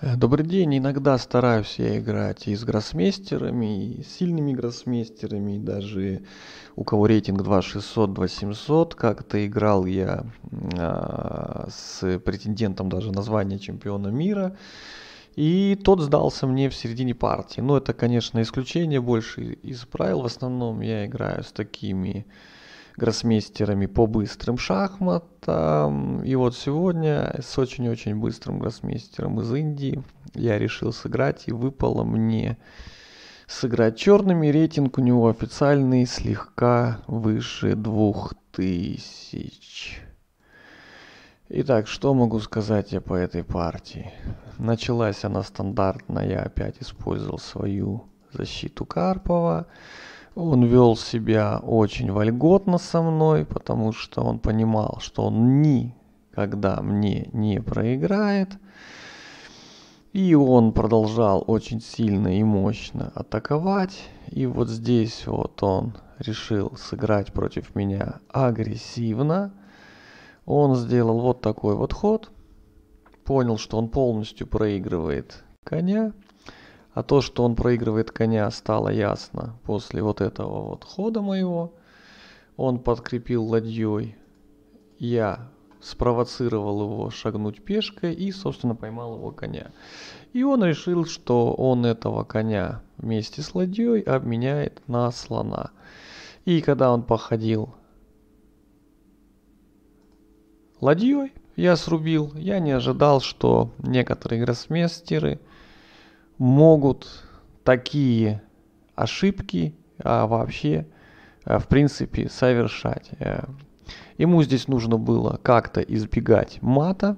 Э, добрый день. Иногда стараюсь я играть и с гроссмейстерами, и с сильными гроссмейстерами, и даже у кого рейтинг 2600, 2700. Как-то играл я а, с претендентом даже на звание чемпиона мира. И тот сдался мне в середине партии. Но это, конечно, исключение больше из правил. В основном я играю с такими гроссмейстерами по быстрым шахматам. И вот сегодня с очень-очень быстрым гроссмейстером из Индии я решил сыграть, и выпало мне сыграть черными. Рейтинг у него официальный слегка выше 2000. Итак, что могу сказать я по этой партии? Началась она стандартно, я опять использовал свою защиту Карпова. Он вел себя очень вольготно со мной, потому что он понимал, что он никогда мне не проиграет. И он продолжал очень сильно и мощно атаковать. И вот здесь вот он решил сыграть против меня агрессивно. Он сделал вот такой вот ход. Понял, что он полностью проигрывает коня. А то, что он проигрывает коня, стало ясно после вот этого вот хода моего. Он подкрепил ладьей. Я спровоцировал его шагнуть пешкой и, собственно, поймал его коня. И он решил, что он этого коня вместе с ладьей обменяет на слона. И когда он походил ладьей, я срубил, я не ожидал, что некоторые гроссмейстеры – могут такие ошибки а, вообще, а, в принципе, совершать. Э, ему здесь нужно было как-то избегать мата,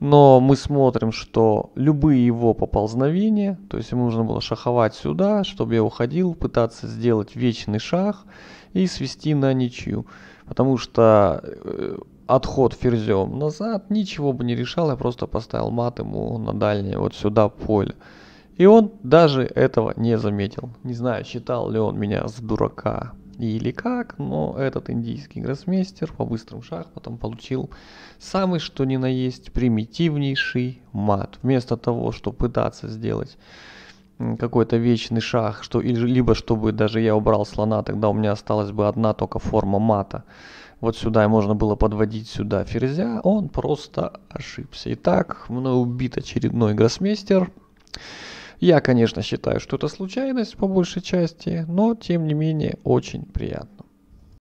но мы смотрим, что любые его поползновения, то есть ему нужно было шаховать сюда, чтобы я уходил, пытаться сделать вечный шах и свести на ничью. Потому что э, отход ферзем назад ничего бы не решал, я просто поставил мат ему на дальнее вот сюда поле. И он даже этого не заметил. Не знаю, считал ли он меня с дурака или как, но этот индийский гроссмейстер по быстрым шахматам получил самый что ни на есть примитивнейший мат. Вместо того, чтобы пытаться сделать какой-то вечный шах, что, либо чтобы даже я убрал слона, тогда у меня осталась бы одна только форма мата. Вот сюда и можно было подводить сюда ферзя, он просто ошибся. Итак, мной убит очередной гроссмейстер. Я, конечно, считаю, что это случайность по большей части, но тем не менее очень приятно.